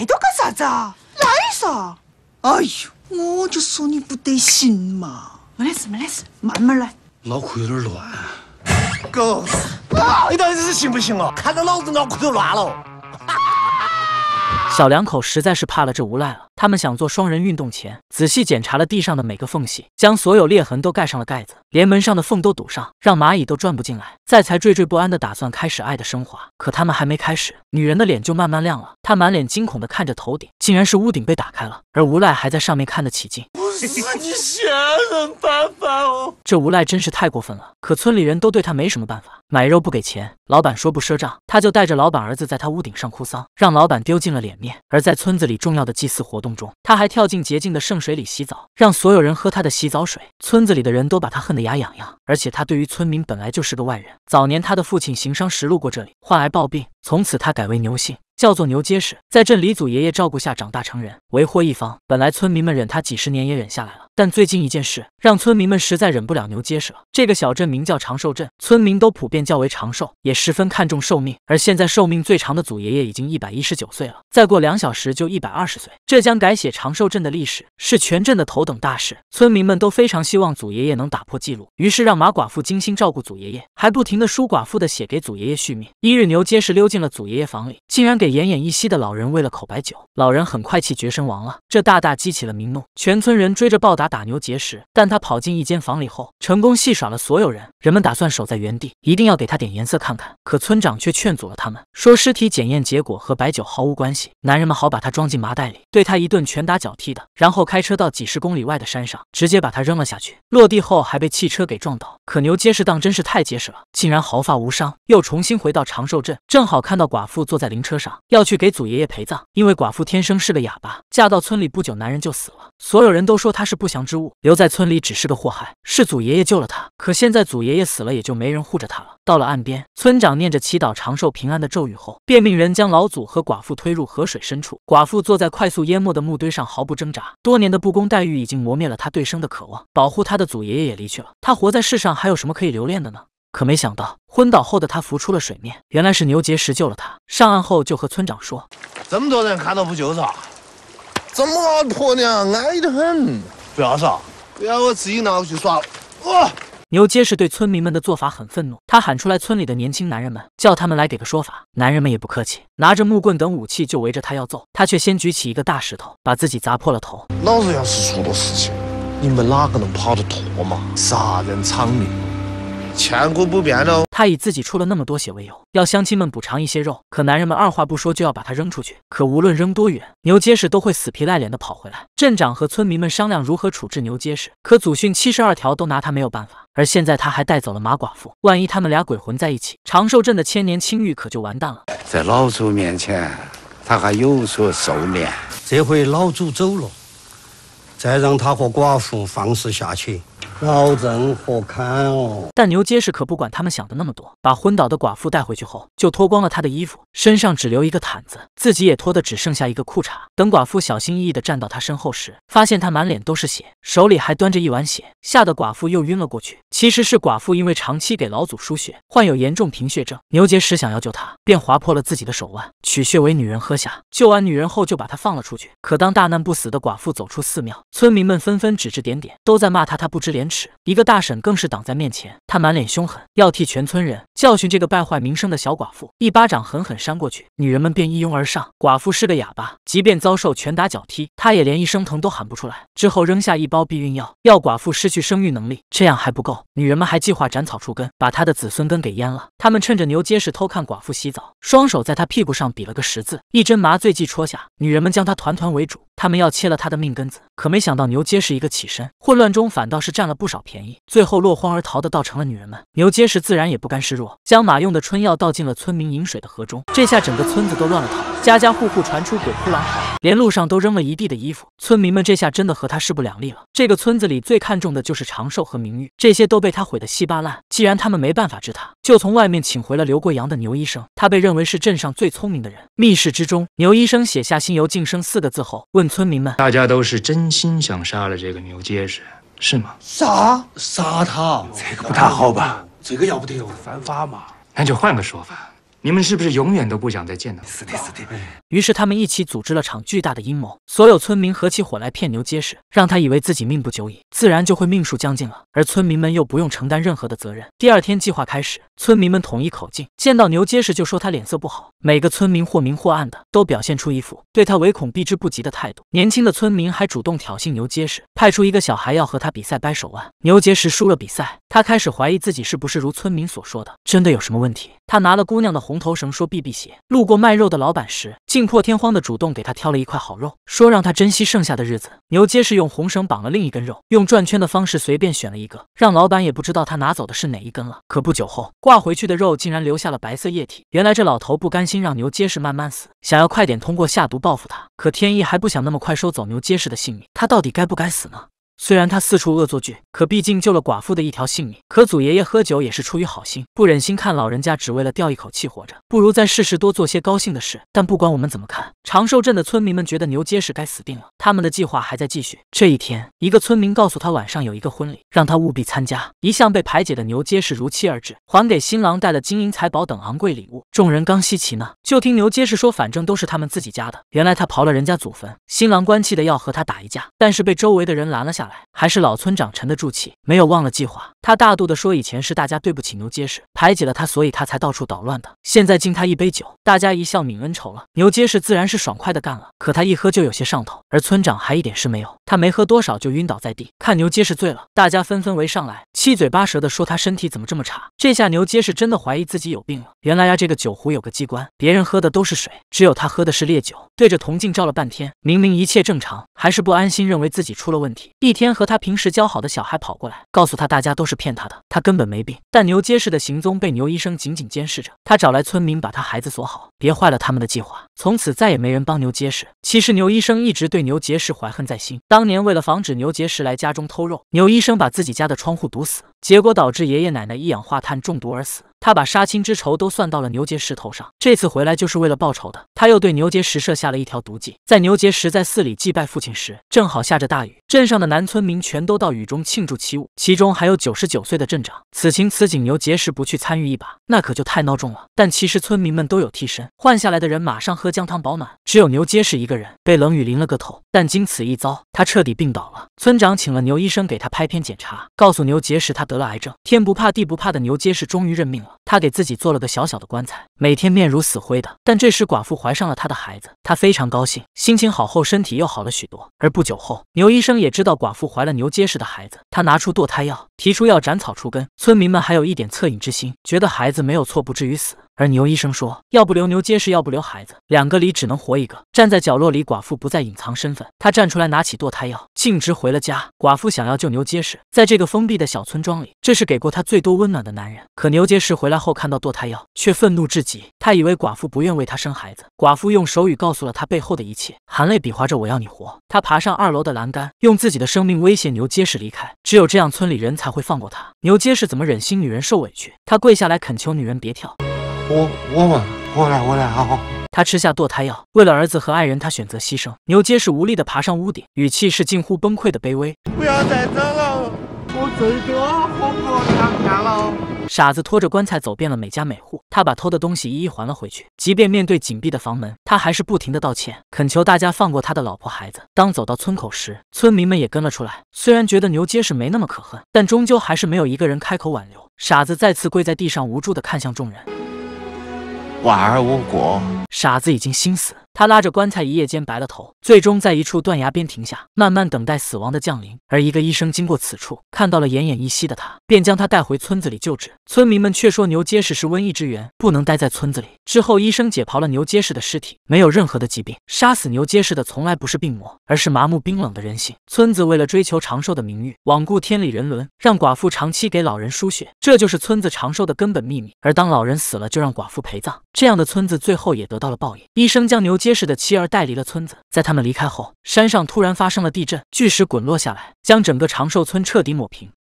来都干啥子啊？来啥？哎呦，我就说你不得行嘛！没得事，没得事，慢慢来。脑壳有点乱，狗你到底是行不行啊？看到老子脑壳都乱了。小两口实在是怕了这无赖了，他们想做双人运动前，仔细检查了地上的每个缝隙，将所有裂痕都盖上了盖子，连门上的缝都堵上，让蚂蚁都转不进来。再才惴惴不安的打算开始爱的升华，可他们还没开始，女人的脸就慢慢亮了，她满脸惊恐的看着头顶，竟然是屋顶被打开了，而无赖还在上面看得起劲。不是你，爸爸哦。这无赖真是太过分了！可村里人都对他没什么办法。买肉不给钱，老板说不赊账，他就带着老板儿子在他屋顶上哭丧，让老板丢尽了脸面。而在村子里重要的祭祀活动中，他还跳进洁净的圣水里洗澡，让所有人喝他的洗澡水。村子里的人都把他恨得牙痒痒。而且他对于村民本来就是个外人。早年他的父亲行商时路过这里，患癌暴病，从此他改为牛姓，叫做牛结实。在镇里祖爷爷照顾下长大成人，为祸一方。本来村民们忍他几十年也忍下来了。但最近一件事让村民们实在忍不了牛结实了。这个小镇名叫长寿镇，村民都普遍较为长寿，也十分看重寿命。而现在寿命最长的祖爷爷已经一百一十九岁了，再过两小时就一百二十岁，这将改写长寿镇的历史，是全镇的头等大事。村民们都非常希望祖爷爷能打破记录，于是让马寡妇精心照顾祖爷爷，还不停地输寡妇的血给祖爷爷续命。一日，牛结实溜进了祖爷爷房里，竟然给奄奄一息的老人喂了口白酒，老人很快气绝身亡了。这大大激起了民怒，全村人追着报道。打打牛结实，但他跑进一间房里后，成功戏耍了所有人。人们打算守在原地，一定要给他点颜色看看。可村长却劝阻了他们，说尸体检验结果和白酒毫无关系。男人们好把他装进麻袋里，对他一顿拳打脚踢的，然后开车到几十公里外的山上，直接把他扔了下去。落地后还被汽车给撞倒。可牛结实当真是太结实了，竟然毫发无伤，又重新回到长寿镇，正好看到寡妇坐在灵车上，要去给祖爷爷陪葬。因为寡妇天生是个哑巴，嫁到村里不久，男人就死了。所有人都说他是不。祥之物留在村里只是个祸害，是祖爷爷救了他，可现在祖爷爷死了，也就没人护着他了。到了岸边，村长念着祈祷长寿平安的咒语后，便命人将老祖和寡妇推入河水深处。寡妇坐在快速淹没的木堆上，毫不挣扎。多年的不公待遇已经磨灭了他对生的渴望，保护他的祖爷爷也离去了。他活在世上还有什么可以留恋的呢？可没想到，昏倒后的他浮出了水面，原来是牛结石救了他。上岸后就和村长说：“这么多人看到不救他，这么好的婆娘逸得很。”不要上！不要，我自己拿过去耍了。哇！牛结实对村民们的做法很愤怒，他喊出来村里的年轻男人们，叫他们来给个说法。男人们也不客气，拿着木棍等武器就围着他要揍他，却先举起一个大石头，把自己砸破了头。老子要是出了事情，你们哪个能跑得脱嘛？杀人偿命。千古不变喽！他以自己出了那么多血为由，要乡亲们补偿一些肉。可男人们二话不说就要把他扔出去。可无论扔多远，牛结实都会死皮赖脸的跑回来。镇长和村民们商量如何处置牛结实，可祖训七十二条都拿他没有办法。而现在他还带走了马寡妇，万一他们俩鬼魂在一起，长寿镇的千年青玉可就完蛋了。在老祖面前，他还有所收敛。这回老祖走了，再让他和寡妇放肆下去。老郑好看哦！但牛结实可不管他们想的那么多，把昏倒的寡妇带回去后，就脱光了她的衣服，身上只留一个毯子，自己也脱得只剩下一个裤衩。等寡妇小心翼翼地站到他身后时，发现他满脸都是血，手里还端着一碗血，吓得寡妇又晕了过去。其实是寡妇因为长期给老祖输血，患有严重贫血症。牛结实想要救她，便划破了自己的手腕，取血为女人喝下。救完女人后，就把她放了出去。可当大难不死的寡妇走出寺庙，村民们纷纷指指点点，都在骂她，她不知。廉耻！一个大婶更是挡在面前，她满脸凶狠，要替全村人教训这个败坏名声的小寡妇。一巴掌狠狠扇过去，女人们便一拥而上。寡妇是个哑巴，即便遭受拳打脚踢，她也连一声疼都喊不出来。之后扔下一包避孕药，要寡妇失去生育能力。这样还不够，女人们还计划斩草除根，把她的子孙根给阉了。他们趁着牛结实，偷看寡妇洗澡，双手在她屁股上比了个十字，一针麻醉剂戳下，女人们将她团团围住。他们要切了他的命根子，可没想到牛结实一个起身，混乱中反倒是占了不少便宜，最后落荒而逃的倒成了女人们。牛结实自然也不甘示弱，将马用的春药倒进了村民饮水的河中，这下整个村子都乱了套，家家户户传出鬼哭狼嚎。连路上都扔了一地的衣服，村民们这下真的和他势不两立了。这个村子里最看重的就是长寿和名誉，这些都被他毁得稀巴烂。既然他们没办法治他，就从外面请回了留过洋的牛医生。他被认为是镇上最聪明的人。密室之中，牛医生写下“心由静生”四个字后，问村民们：“大家都是真心想杀了这个牛结实，是吗？”“杀杀他？这个不大好吧？这个要不得，犯法嘛？”那就换个说法。你们是不是永远都不想再见到死地死地！于是他们一起组织了场巨大的阴谋，所有村民合起伙来骗牛结实，让他以为自己命不久矣，自然就会命数将尽了。而村民们又不用承担任何的责任。第二天计划开始，村民们统一口径，见到牛结实就说他脸色不好，每个村民或明或暗的都表现出一副对他唯恐避之不及的态度。年轻的村民还主动挑衅牛结实，派出一个小孩要和他比赛掰手腕。牛结实输了比赛。他开始怀疑自己是不是如村民所说的，真的有什么问题。他拿了姑娘的红头绳，说避避邪。路过卖肉的老板时，竟破天荒的主动给他挑了一块好肉，说让他珍惜剩下的日子。牛结实用红绳绑了另一根肉，用转圈的方式随便选了一个，让老板也不知道他拿走的是哪一根了。可不久后，挂回去的肉竟然留下了白色液体。原来这老头不甘心让牛结实慢慢死，想要快点通过下毒报复他。可天意还不想那么快收走牛结实的性命，他到底该不该死呢？虽然他四处恶作剧，可毕竟救了寡妇的一条性命。可祖爷爷喝酒也是出于好心，不忍心看老人家只为了吊一口气活着，不如再试试多做些高兴的事。但不管我们怎么看，长寿镇的村民们觉得牛结实该死定了。他们的计划还在继续。这一天，一个村民告诉他晚上有一个婚礼，让他务必参加。一向被排挤的牛结实如期而至，还给新郎带了金银财宝等昂贵礼物。众人刚稀奇呢，就听牛结实说：“反正都是他们自己家的，原来他刨了人家祖坟。”新郎官气的要和他打一架，但是被周围的人拦了下来。还是老村长沉得住气，没有忘了计划。他大度地说：“以前是大家对不起牛结实，排挤了他，所以他才到处捣乱的。现在敬他一杯酒，大家一笑泯恩仇了。”牛结实自然是爽快的干了。可他一喝就有些上头，而村村长还一点事没有，他没喝多少就晕倒在地。看牛结实醉了，大家纷纷围上来，七嘴八舌的说他身体怎么这么差。这下牛结实真的怀疑自己有病了。原来呀，这个酒壶有个机关，别人喝的都是水，只有他喝的是烈酒。对着铜镜照了半天，明明一切正常，还是不安心，认为自己出了问题。一天和他平时交好的小孩跑过来，告诉他大家都是骗他的，他根本没病。但牛结实的行踪被牛医生紧紧监视着，他找来村民把他孩子锁好，别坏了他们的计划。从此再也没人帮牛结实。其实牛医生一直对牛。结石怀恨在心，当年为了防止牛结石来家中偷肉，牛医生把自己家的窗户堵死，结果导致爷爷奶奶一氧化碳中毒而死。他把杀亲之仇都算到了牛结石头上，这次回来就是为了报仇的。他又对牛结石设下了一条毒计，在牛结石在寺里祭拜父亲时，正好下着大雨，镇上的男村民全都到雨中庆祝起舞，其中还有九十九岁的镇长。此情此景，牛结石不去参与一把，那可就太闹种了。但其实村民们都有替身，换下来的人马上喝姜汤保暖，只有牛结石一个人被冷雨淋了个头。但经此一遭，他彻底病倒了。村长请了牛医生给他拍片检查，告诉牛结石他得了癌症。天不怕地不怕的牛结石终于认命了。他给自己做了个小小的棺材，每天面如死灰的。但这时寡妇怀上了他的孩子，他非常高兴，心情好后身体又好了许多。而不久后，牛医生也知道寡妇怀了牛结实的孩子，他拿出堕胎药，提出要斩草除根。村民们还有一点恻隐之心，觉得孩子没有错，不至于死。而牛医生说，要不留牛结实，要不留孩子，两个里只能活一个。站在角落里，寡妇不再隐藏身份，她站出来，拿起堕胎药，径直回了家。寡妇想要救牛结实，在这个封闭的小村庄里，这是给过她最多温暖的男人。可牛结实回来后看到堕胎药，却愤怒至极。他以为寡妇不愿为他生孩子，寡妇用手语告诉了他背后的一切，含泪比划着我要你活。他爬上二楼的栏杆，用自己的生命威胁牛结实离开，只有这样村里人才会放过他。牛结实怎么忍心女人受委屈？他跪下来恳求女人别跳。我我我来我来好好。他吃下堕胎药，为了儿子和爱人，他选择牺牲。牛结实无力地爬上屋顶，语气是近乎崩溃的卑微。不要再走了，我最多活不了两天了。傻子拖着棺材走遍了每家每户，他把偷的东西一一还了回去。即便面对紧闭的房门，他还是不停地道歉，恳求大家放过他的老婆孩子。当走到村口时，村民们也跟了出来。虽然觉得牛结实没那么可恨，但终究还是没有一个人开口挽留。傻子再次跪在地上，无助地看向众人。婉儿无果，傻子已经心死。他拉着棺材，一夜间白了头，最终在一处断崖边停下，慢慢等待死亡的降临。而一个医生经过此处，看到了奄奄一息的他，便将他带回村子里救治。村民们却说牛结实是瘟疫之源，不能待在村子里。之后，医生解剖了牛结实的尸体，没有任何的疾病。杀死牛结实的从来不是病魔，而是麻木冰冷的人性。村子为了追求长寿的名誉，罔顾天理人伦，让寡妇长期给老人输血，这就是村子长寿的根本秘密。而当老人死了，就让寡妇陪葬，这样的村子最后也得到了报应。医生将牛。结实的妻儿带离了村子，在他们离开后，山上突然发生了地震，巨石滚落下来，将整个长寿村彻底抹平。